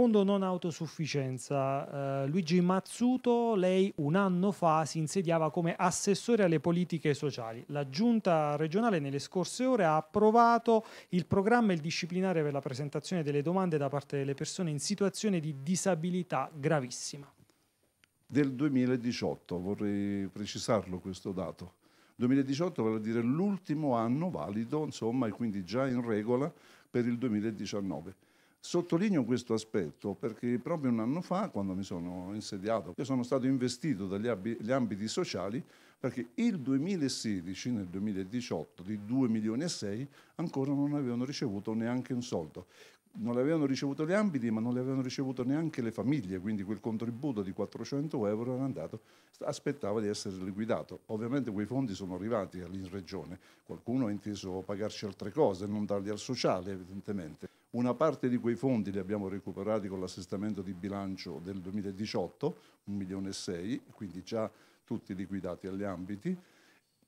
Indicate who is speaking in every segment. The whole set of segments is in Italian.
Speaker 1: Fondo non autosufficienza. Eh, Luigi Mazzuto, lei un anno fa si insediava come assessore alle politiche sociali. La giunta regionale nelle scorse ore ha approvato il programma e il disciplinare per la presentazione delle domande da parte delle persone in situazione di disabilità gravissima.
Speaker 2: Del 2018, vorrei precisarlo questo dato. 2018 vale dire l'ultimo anno valido, insomma, e quindi già in regola per il 2019 Sottolineo questo aspetto perché proprio un anno fa, quando mi sono insediato, io sono stato investito dagli ab- ambiti sociali perché il 2016, nel 2018, di 2 milioni e 6 ancora non avevano ricevuto neanche un soldo. Non le avevano ricevuto gli ambiti, ma non le avevano ricevuto neanche le famiglie, quindi quel contributo di 400 euro era andato, aspettava di essere liquidato. Ovviamente quei fondi sono arrivati all'inregione, qualcuno ha inteso pagarci altre cose, non darli al sociale evidentemente. Una parte di quei fondi li abbiamo recuperati con l'assestamento di bilancio del 2018, 1 milione e 6, quindi già tutti liquidati agli ambiti.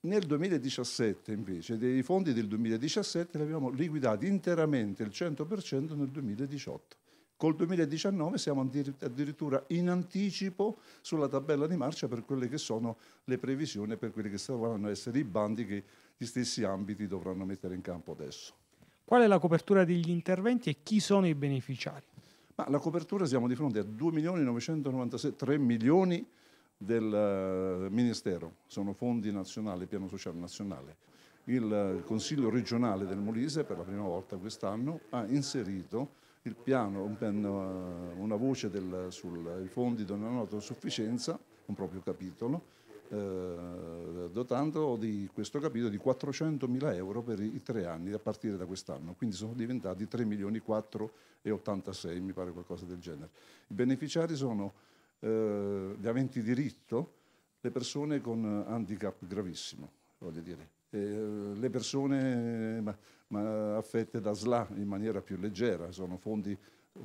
Speaker 2: Nel 2017 invece, dei fondi del 2017 li abbiamo liquidati interamente il 100% nel 2018. Col 2019 siamo addirittura in anticipo sulla tabella di marcia per quelle che sono le previsioni per quelli che saranno essere i bandi che gli stessi ambiti dovranno mettere in campo adesso.
Speaker 1: Qual è la copertura degli interventi e chi sono i
Speaker 2: beneficiari? Ma la copertura siamo di fronte a 2 milioni 997, milioni del eh, Ministero, sono fondi nazionali, piano sociale nazionale. Il eh, Consiglio regionale del Molise per la prima volta quest'anno ha inserito il piano, eh, una voce del, sul, fondi di non autosufficienza, un proprio capitolo, eh, dotando di questo capitolo di 400 mila euro per i tre anni a partire da quest'anno, quindi sono diventati 3 milioni 4 e 86, mi pare qualcosa del genere. I beneficiari sono eh, gli aventi diritto, le persone con handicap gravissimo, voglio dire, eh, le persone ma, ma affette da SLA in maniera più leggera, sono fondi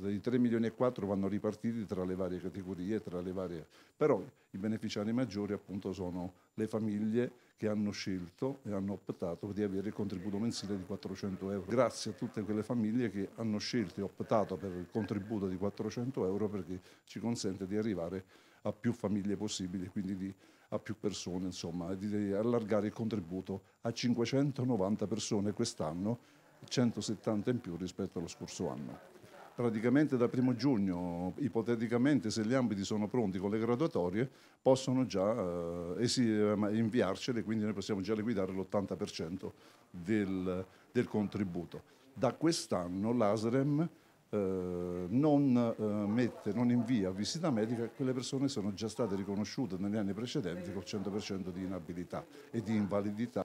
Speaker 2: i 3 milioni e 4 vanno ripartiti tra le varie categorie, tra le varie... però i beneficiari maggiori appunto sono le famiglie che hanno scelto e hanno optato di avere il contributo mensile di 400 euro. Grazie a tutte quelle famiglie che hanno scelto e optato per il contributo di 400 euro perché ci consente di arrivare a più famiglie possibili, quindi di, a più persone, insomma, e di allargare il contributo a 590 persone quest'anno, 170 in più rispetto allo scorso anno praticamente da primo giugno, ipoteticamente se gli ambiti sono pronti con le graduatorie, possono già eh, esi, eh, inviarcele, quindi noi possiamo già liquidare l'80% del, del, contributo. Da quest'anno l'ASREM eh, non, eh, mette, non invia visita medica, quelle persone sono già state riconosciute negli anni precedenti col 100% di inabilità e di invalidità.